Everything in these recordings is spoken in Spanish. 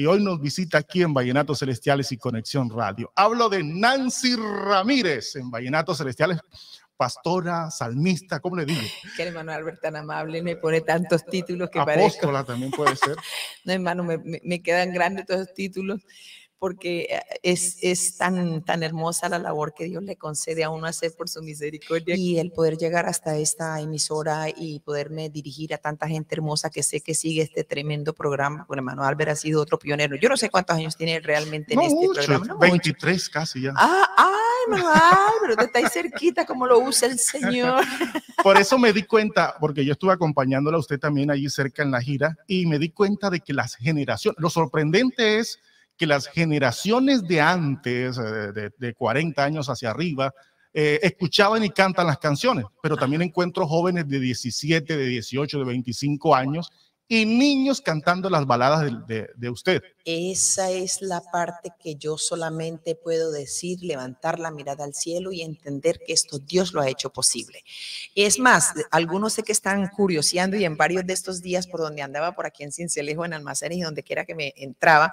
y hoy nos visita aquí en Vallenatos Celestiales y Conexión Radio. Hablo de Nancy Ramírez en Vallenatos Celestiales, pastora, salmista, ¿cómo le digo? Qué hermano Albert tan amable me pone tantos títulos que Apóstola también puede ser. no, hermano, me, me, quedan grandes todos los títulos porque eh, es, es tan, tan hermosa la labor que Dios le concede a uno hacer por su misericordia. Y el poder llegar hasta esta emisora y poderme dirigir a tanta gente hermosa que sé que sigue este tremendo programa, Bueno, hermano Álvaro ha sido otro pionero. Yo no sé cuántos años tiene realmente en este programa. No 23 casi ya. ¡Ay, ah ay, te estáis cerquita como lo usa el Señor. Por eso me di cuenta, porque yo estuve acompañándola a usted también allí cerca en la gira, y me di cuenta de que las generaciones, lo sorprendente es que las generaciones de antes, eh, de, 40 años hacia arriba, eh, escuchaban y cantan las canciones, pero también encuentro jóvenes de 17, de 18, de 25 años y niños cantando las baladas de, usted. Esa es la parte que yo solamente puedo decir, levantar la mirada al cielo y entender que esto Dios lo ha hecho posible. Es más, algunos sé que están curioseando y en varios de estos días por donde andaba por aquí en Cincelejo, en almacenes y donde quiera que me entraba,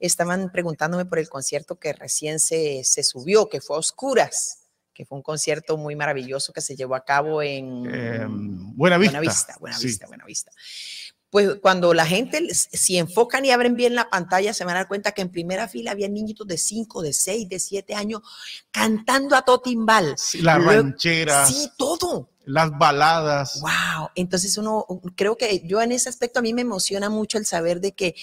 Estaban preguntándome por el concierto que recién se, subió, que fue a oscuras que fue un concierto muy maravilloso que se llevó a cabo en Buena Vista. Buena Buena Vista pues cuando la gente, si enfocan y abren bien la pantalla, se van a dar cuenta que en primera fila había niñitos de 5, de 6, de 7 años cantando a todo timbal. la ranchera. Sí, todo las baladas. Wow, entonces uno, creo que yo en ese aspecto a mí me emociona mucho el saber de que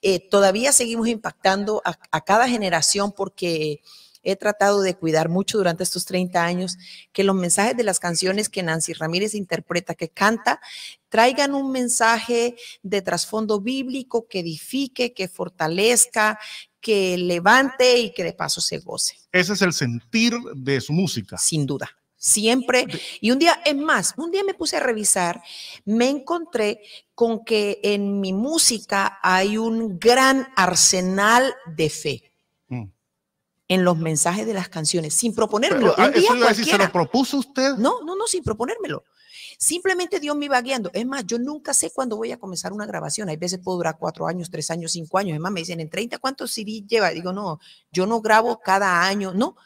eh, todavía seguimos impactando a cada generación porque he tratado de cuidar mucho durante estos 30 años, que los mensajes de las canciones que Nancy Ramírez interpreta, que canta, traigan un mensaje de trasfondo bíblico que edifique, que fortalezca, que levante y que de paso se goce. Ese es el sentir de su música. Sin duda siempre. Y un día, es más, un día me puse a revisar, me encontré con que en mi música hay un gran arsenal de fe en los mensajes de las canciones, sin proponérmelo. Ah, decir, ¿Se lo propuso usted? No, no, no, sin proponérmelo. Simplemente Dios me iba guiando. Es más, yo nunca sé cuándo voy a comenzar una grabación. Hay veces puedo durar cuatro años, tres años, cinco años. Es más, me dicen, ¿en 30 cuántos CD lleva? Digo, no, yo no grabo cada año, no,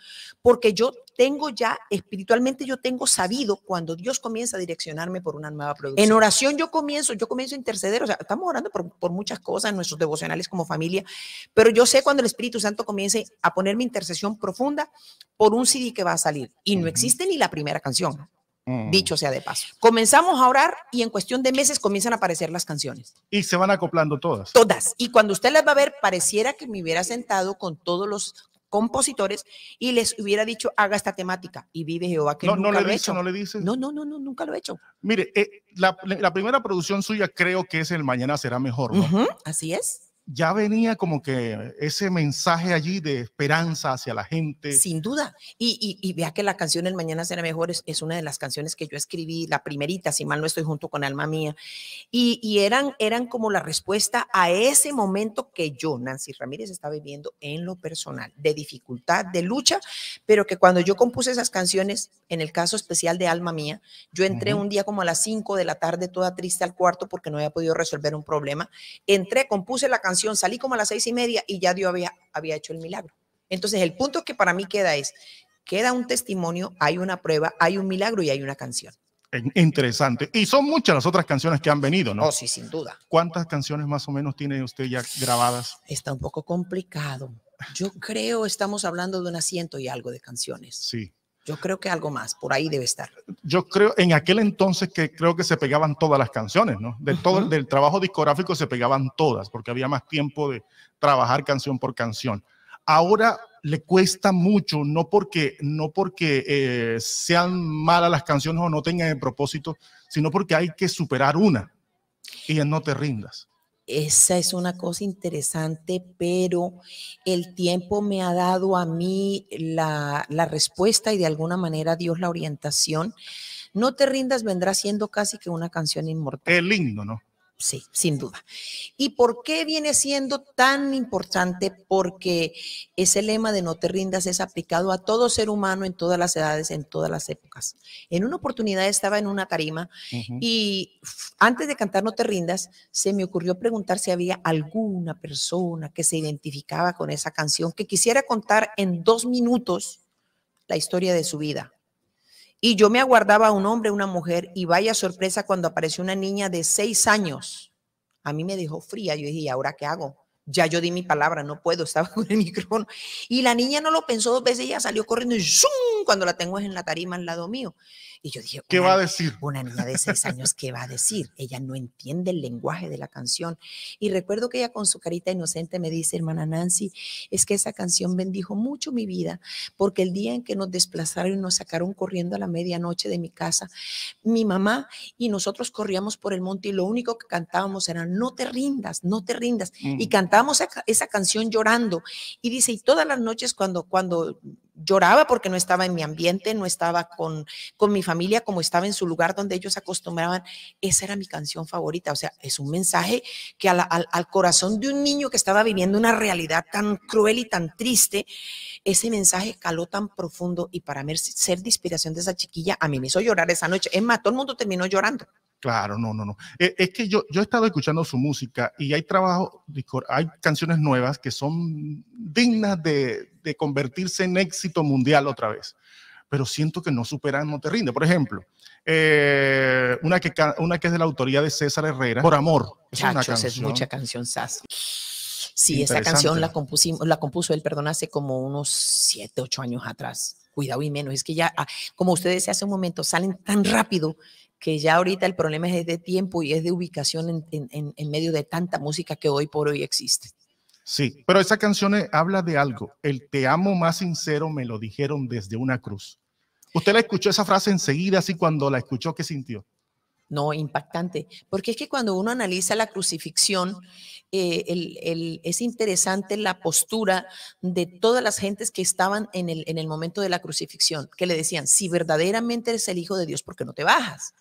porque yo tengo ya, espiritualmente yo tengo sabido cuando Dios comienza a direccionarme por una nueva producción. En oración yo comienzo, yo comienzo a interceder, o sea, estamos orando por, muchas cosas, en nuestros devocionales como familia, pero yo sé cuando el Espíritu Santo comience a poner mi intercesión profunda por un CD que va a salir y no existe ni la primera canción. Mm. Dicho sea de paso. Comenzamos a orar y en cuestión de meses comienzan a aparecer las canciones. Y se van acoplando todas. Todas. Y cuando usted las va a ver, pareciera que me hubiera sentado con todos los compositores y les hubiera dicho, haga esta temática y vive Jehová que no, nunca lo he hecho. No, le dices. no, no, no, no, nunca lo he hecho. Mire, eh, la, primera producción suya creo que es El Mañana Será Mejor. ¿no? así es ya venía como que ese mensaje allí de esperanza hacia la gente. Sin duda. Y, y, vea que la canción El Mañana será mejor es, una de las canciones que yo escribí, la primerita, si mal no estoy junto con Alma Mía. Y, eran, eran como la respuesta a ese momento que yo, Nancy Ramírez, estaba viviendo en lo personal, de dificultad, de lucha, pero que cuando yo compuse esas canciones, en el caso especial de Alma Mía, yo entré un día como a las 5 de la tarde, toda triste al cuarto porque no había podido resolver un problema. Entré, compuse la canción salí como a las seis y media y ya Dios había, había hecho el milagro. Entonces, el punto que para mí queda es, queda un testimonio, hay una prueba, hay un milagro y hay una canción. Interesante. Y son muchas las otras canciones que han venido, ¿no? Oh, sí, sin duda. ¿Cuántas canciones más o menos tiene usted ya grabadas? Está un poco complicado. Yo creo estamos hablando de un asiento y algo de canciones. Sí. Yo creo que algo más, por ahí debe estar. Yo creo, en aquel entonces que creo que se pegaban todas las canciones, ¿no? De todo, Del trabajo discográfico se pegaban todas, porque había más tiempo de trabajar canción por canción. Ahora le cuesta mucho, no porque, no porque eh, sean malas las canciones o no tengan el propósito, sino porque hay que superar una y no te rindas. Esa es una cosa interesante, pero el tiempo me ha dado a mí la, respuesta y de alguna manera Dios la orientación. No te rindas vendrá siendo casi que una canción inmortal. Es lindo, ¿no? sí, sin duda. ¿Y por qué viene siendo tan importante? Porque ese lema de no te rindas es aplicado a todo ser humano en todas las edades, en todas las épocas. En una oportunidad estaba en una tarima y antes de cantar No te rindas, se me ocurrió preguntar si había alguna persona que se identificaba con esa canción, que quisiera contar en dos minutos la historia de su vida y yo me aguardaba a un hombre, una mujer, y vaya sorpresa cuando apareció una niña de seis años. A mí me dejó fría. Yo dije, ¿y ahora qué hago? Ya yo di mi palabra, no puedo, estaba con el micrófono. Y la niña no lo pensó dos veces, ella salió corriendo y ¡zum! cuando la tengo es en la tarima al lado mío. Y yo dije, ¿qué va a decir? Una niña de seis años, ¿qué va a decir? Ella no entiende el lenguaje de la canción. Y recuerdo que ella con su carita inocente me dice, hermana Nancy, es que esa canción bendijo mucho mi vida, porque el día en que nos desplazaron y nos sacaron corriendo a la medianoche de mi casa, mi mamá y nosotros corríamos por el monte y lo único que cantábamos era, no te rindas, no te rindas. Y mm. cantábamos esa, canción llorando. Y dice, y todas las noches cuando, cuando lloraba porque no estaba en mi ambiente, no estaba con, con mi familia como estaba en su lugar donde ellos acostumbraban. Esa era mi canción favorita. O sea, es un mensaje que al, al corazón de un niño que estaba viviendo una realidad tan cruel y tan triste, ese mensaje caló tan profundo y para mí ser de inspiración de esa chiquilla, a mí me hizo llorar esa noche. Es más, todo el mundo terminó llorando. Claro, no, no, no. Eh, es que yo, yo he estado escuchando su música y hay trabajo, hay canciones nuevas que son dignas de, convertirse en éxito mundial otra vez, pero siento que no superan No te rinde. Por ejemplo, eh, una, que, una que es de la autoría de César Herrera, Por Amor. Es canción. es mucha canción sasa. Sí, esa canción la, compuso él, perdón, hace como unos siete, ocho años atrás. Cuidado y menos. Es que ya, ah, como ustedes hace un momento, salen tan rápido que ya ahorita el problema es de tiempo y es de ubicación en, en medio de tanta música que hoy por hoy existe. Sí, pero esa canción eh, habla de algo. El te amo más sincero me lo dijeron desde una cruz. ¿Usted la escuchó esa frase enseguida, así cuando la escuchó, qué sintió? no impactante. Porque es que cuando uno analiza la crucifixión, eh, es interesante la postura de todas las gentes que estaban en el, en el momento de la crucifixión, que le decían, si verdaderamente eres el Hijo de Dios, ¿por qué no te bajas?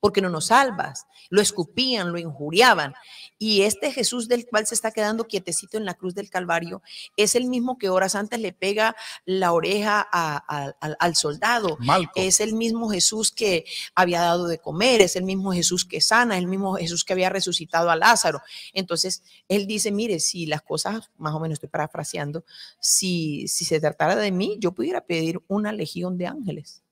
porque no nos salvas. Lo escupían, lo injuriaban. Y este Jesús del cual se está quedando quietecito en la cruz del Calvario es el mismo que horas antes le pega la oreja al soldado. Es el mismo Jesús que había dado de comer, es el mismo Jesús que sana, es el mismo Jesús que había resucitado a Lázaro. Entonces, él dice, mire, si las cosas, más o menos estoy parafraseando, si, si se tratara de mí, yo pudiera pedir una legión de ángeles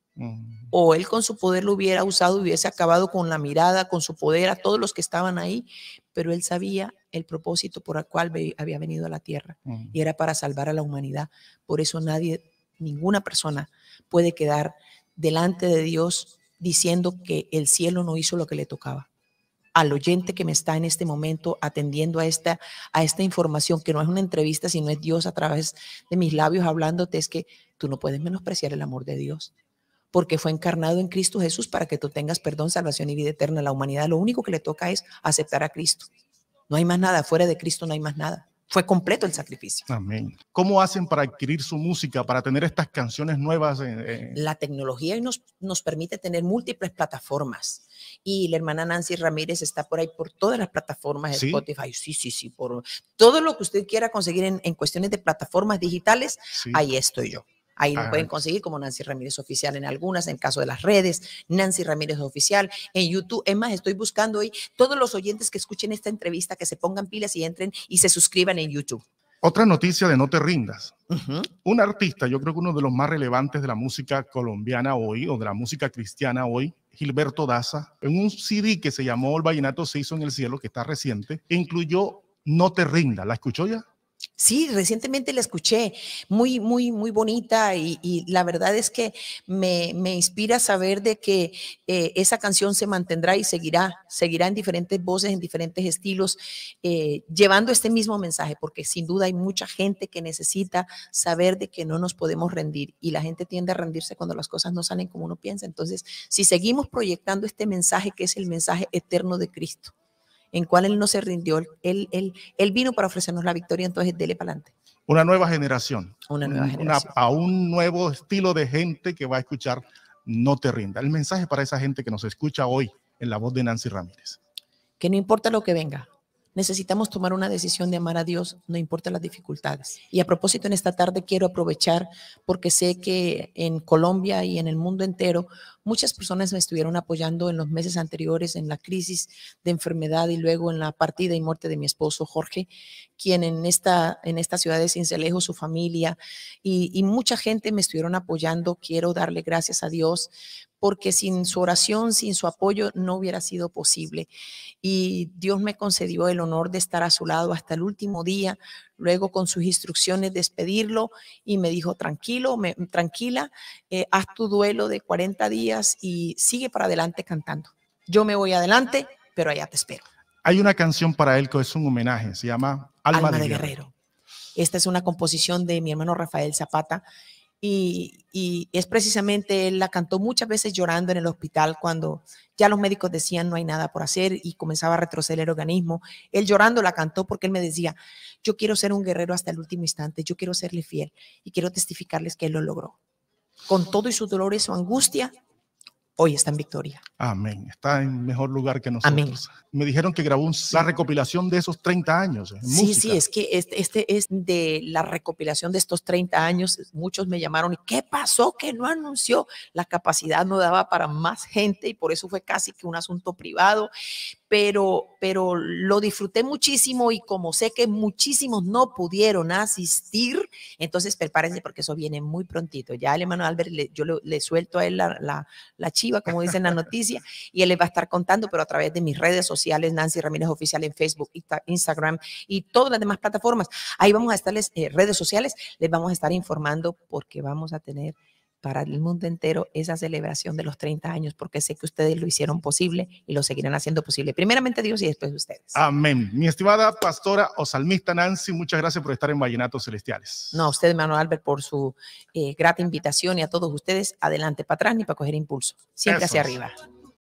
o él con su poder lo hubiera usado, hubiese acabado con la mirada, con su poder a todos los que estaban ahí, pero él sabía el propósito por el cual había venido a la tierra y era para salvar a la humanidad. Por eso nadie, ninguna persona puede quedar delante de Dios diciendo que el cielo no hizo lo que le tocaba al oyente que me está en este momento atendiendo a esta, a esta información, que no es una entrevista, sino es Dios a través de mis labios hablándote, es que tú no puedes menospreciar el amor de Dios porque fue encarnado en Cristo Jesús para que tú tengas perdón, salvación y vida eterna. La humanidad lo único que le toca es aceptar a Cristo. No hay más nada, fuera de Cristo no hay más nada. Fue completo el sacrificio. Amén. ¿Cómo hacen para adquirir su música, para tener estas canciones nuevas? Eh, eh? La tecnología nos, nos permite tener múltiples plataformas y la hermana Nancy Ramírez está por ahí por todas las plataformas ¿Sí? Spotify. Sí, sí, sí, por todo lo que usted quiera conseguir en, cuestiones de plataformas digitales, ahí estoy yo. Ahí lo pueden conseguir como Nancy Ramírez Oficial en algunas, en caso de las redes, Nancy Ramírez Oficial, en YouTube. Es más, estoy buscando hoy todos los oyentes que escuchen esta entrevista, que se pongan pilas y entren y se suscriban en YouTube. Otra noticia de No Te Rindas. Un artista, yo creo que uno de los más relevantes de la música colombiana hoy o de la música cristiana hoy, Gilberto Daza, en un CD que se llamó El Vallenato se hizo en el cielo, que está reciente, e incluyó No Te Rindas. ¿La escuchó ya? Sí, recientemente la escuché, muy, muy, muy bonita y, la verdad es que me, inspira saber de que eh, esa canción se mantendrá y seguirá, seguirá en diferentes voces, en diferentes estilos, eh, llevando este mismo mensaje, porque sin duda hay mucha gente que necesita saber de que no nos podemos rendir y la gente tiende a rendirse cuando las cosas no salen como uno piensa. Entonces, si seguimos proyectando este mensaje que es el mensaje eterno de Cristo, en cual Él no se rindió. Él, vino para ofrecernos la victoria, entonces dele para adelante. Una nueva generación. Una nueva generación. a un nuevo estilo de gente que va a escuchar No te rinda. El mensaje para esa gente que nos escucha hoy en la voz de Nancy Ramírez. Que no importa lo que venga, necesitamos tomar una decisión de amar a Dios, no importa las dificultades. Y a propósito, en esta tarde quiero aprovechar porque sé que en Colombia y en el mundo entero muchas personas me estuvieron apoyando en los meses anteriores en la crisis de enfermedad y luego en la partida y muerte de mi esposo Jorge, quien en esta, en esta ciudad de Cincelejo, su familia y, y mucha gente me estuvieron apoyando. Quiero darle gracias a Dios porque sin su oración, sin su apoyo, no hubiera sido posible. Y Dios me concedió el honor de estar a su lado hasta el último día, luego con sus instrucciones despedirlo y me dijo, tranquilo, tranquila, eh, haz tu duelo de 40 días y sigue para adelante cantando. Yo me voy adelante, pero allá te espero. Hay una canción para él que es un homenaje, se llama Alma, de, Guerrero. Esta es una composición de mi hermano Rafael Zapata y, es precisamente, él la cantó muchas veces llorando en el hospital cuando ya los médicos decían no hay nada por hacer y comenzaba a retroceder el organismo. Él llorando la cantó porque él me decía, yo quiero ser un guerrero hasta el último instante, yo quiero serle fiel y quiero testificarles que él lo logró. Con todo y su dolor y su angustia, hoy está en victoria. Amén. Está en mejor lugar que nosotros. Amén. Me dijeron que grabó la recopilación de esos 30 años. Eh, sí, sí, es que este, es de la recopilación de estos 30 años. Muchos me llamaron, ¿qué pasó que no anunció? La capacidad no daba para más gente y por eso fue casi que un asunto privado pero, pero lo disfruté muchísimo y como sé que muchísimos no pudieron asistir, entonces prepárense porque eso viene muy prontito. Ya el hermano Albert, le, yo le, suelto a él la, chiva, como dice en la noticia, y él les va a estar contando, pero a través de mis redes sociales, Nancy Ramírez Oficial en Facebook, Instagram y todas las demás plataformas. Ahí vamos a estarles, eh, redes sociales, les vamos a estar informando porque vamos a tener para el mundo entero esa celebración de los 30 años, porque sé que ustedes lo hicieron posible y lo seguirán haciendo posible. Primeramente Dios y después ustedes. Amén. Mi estimada pastora o salmista Nancy, muchas gracias por estar en Vallenatos Celestiales. No, a usted, hermano Albert, por su eh, grata invitación y a todos ustedes, adelante, para atrás ni para coger impulso, siempre hacia arriba.